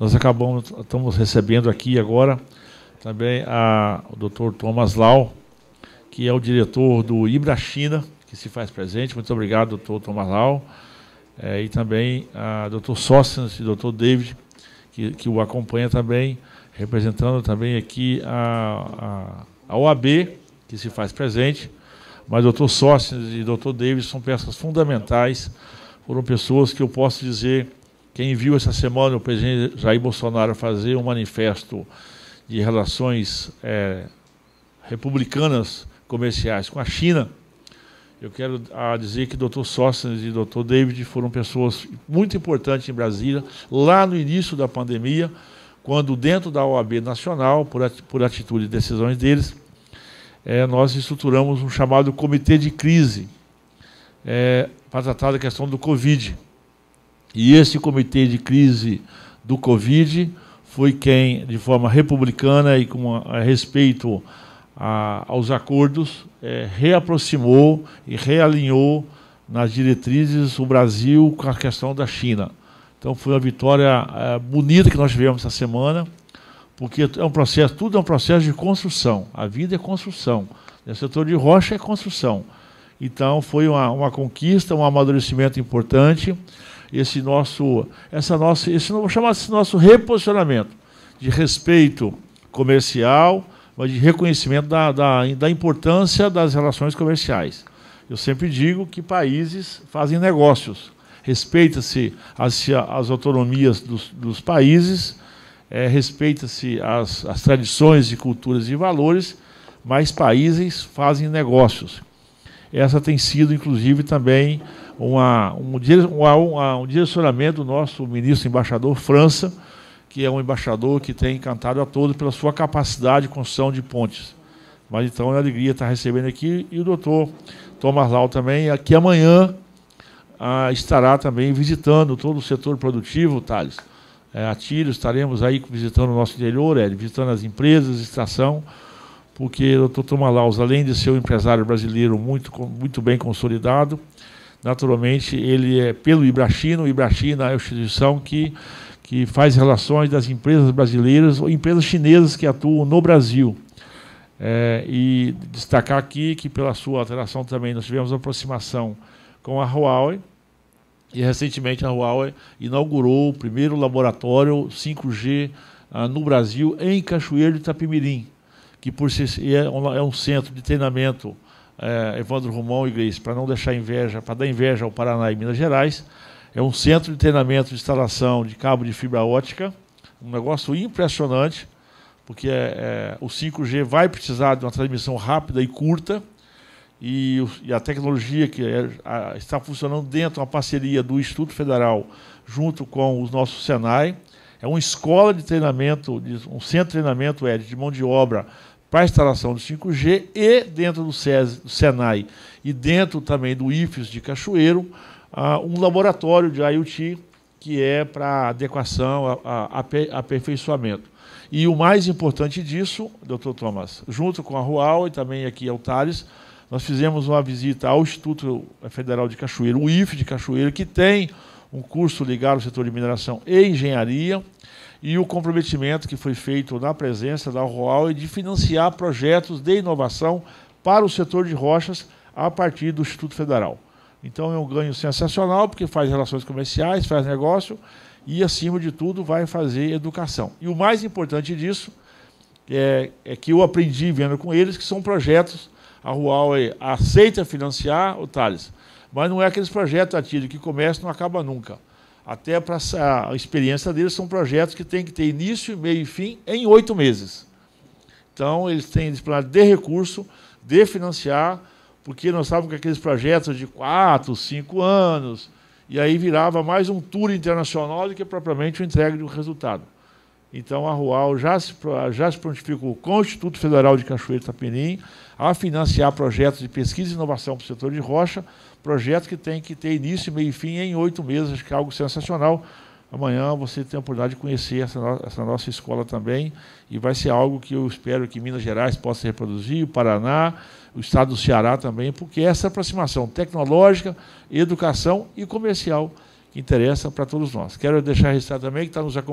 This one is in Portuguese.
Nós acabamos, estamos recebendo aqui agora também a, o doutor Thomas Lau, que é o diretor do Ibra China, que se faz presente. Muito obrigado, doutor Thomas Lau. É, e também a doutor Sócrates e doutor David, que, que, o acompanha também, representando também aqui a, a, a OAB, que se faz presente. Mas doutor Sócrates e doutor David são peças fundamentais, foram pessoas que eu posso dizer quem viu essa semana o presidente Jair Bolsonaro fazer um manifesto de relações é, republicanas comerciais com a China, eu quero ah, dizer que o Dr. Sócrates e o Dr. David foram pessoas muito importantes em Brasília, lá no início da pandemia, quando dentro da OAB Nacional, por atitude e decisões deles, é, nós estruturamos um chamado Comitê de Crise é, para tratar da questão do Covid. E esse comitê de crise do Covid foi quem, de forma republicana e com a, a respeito a, aos acordos, é, reaproximou e realinhou nas diretrizes o Brasil com a questão da China. Então foi uma vitória é, bonita que nós tivemos essa semana, porque é um processo, tudo é um processo de construção. A vida é construção. O setor de rocha é construção. Então foi uma, uma conquista, um amadurecimento importante esse nosso, essa nossa, esse, vou chamar esse nosso reposicionamento de respeito comercial, mas de reconhecimento da, da, da importância das relações comerciais. Eu sempre digo que países fazem negócios, respeita-se as, as, autonomias dos, dos países, é, respeita-se as, as tradições e culturas e valores, mas países fazem negócios essa tem sido, inclusive, também uma, um, uma, um direcionamento do nosso ministro embaixador França, que é um embaixador que tem encantado a todos pela sua capacidade de construção de pontes. Mas então é uma alegria estar recebendo aqui e o doutor Thomas Lau também, aqui amanhã ah, estará também visitando todo o setor produtivo, Thales. É, a Tiro, estaremos aí visitando o nosso interior, é, visitando as empresas, estação porque o Dr. Malaus, além de ser um empresário brasileiro muito, muito bem consolidado, naturalmente ele é pelo Ibrachino, o Ibrachino é a instituição que, que faz relações das empresas brasileiras ou empresas chinesas que atuam no Brasil. É, e destacar aqui que pela sua alteração também nós tivemos aproximação com a Huawei, e recentemente a Huawei inaugurou o primeiro laboratório 5G ah, no Brasil, em Cachoeiro de Itapimirim que por si é, é um, centro de treinamento é, Evandro Romão e Gleice, para não deixar inveja, para dar inveja ao Paraná e Minas Gerais, é um centro de treinamento de instalação de cabo de fibra ótica, um negócio impressionante, porque é, é o 5G vai precisar de uma transmissão rápida e curta, e, e a tecnologia que é, a, está funcionando dentro de uma parceria do Instituto Federal junto com o nosso Senai, é uma escola de treinamento, um centro de treinamento, Ed, de mão de obra para a instalação do 5G e dentro do, SES, do SENAI e dentro também do IFES de Cachoeiro, ah, um laboratório de IoT que é para adequação, a, aperfeiçoamento. E o mais importante disso, doutor Thomas, junto com a Rual e também aqui ao Tales, nós fizemos uma visita ao Instituto Federal de Cachoeiro, o IFE de Cachoeiro, que tem um curso ligado ao setor de mineração e engenharia, e o comprometimento que foi feito na presença da Rual é de financiar projetos de inovação para o setor de rochas a partir do Instituto Federal. Então é um ganho sensacional, porque faz relações comerciais, faz negócio e, acima de tudo, vai fazer educação. E o mais importante disso é, é que eu aprendi vendo com eles que são projetos, a Rual é, aceita financiar, o Thales, mas não é aqueles projetos atípicos que começam e não acaba nunca. Até para a experiência deles, são projetos que têm que ter início, meio e fim em oito meses. Então, eles têm disponibilidade de recurso, de financiar, porque nós sabemos que aqueles projetos de quatro, cinco anos, e aí virava mais um tour internacional do que propriamente uma entrega de um resultado. Então a Rual já se, já se prontificou com o Instituto Federal de Cachoeiro Itapemirim a financiar projetos de pesquisa e inovação para o setor de rocha, projeto que tem que ter início, meio e fim em oito meses, acho que é algo sensacional. Amanhã você tem a oportunidade de conhecer essa, no essa nossa escola também e vai ser algo que eu espero que Minas Gerais possa reproduzir, o Paraná, o estado do Ceará também, porque essa aproximação tecnológica, educação e comercial que interessa para todos nós. Quero deixar registrado também que está nos acompanhando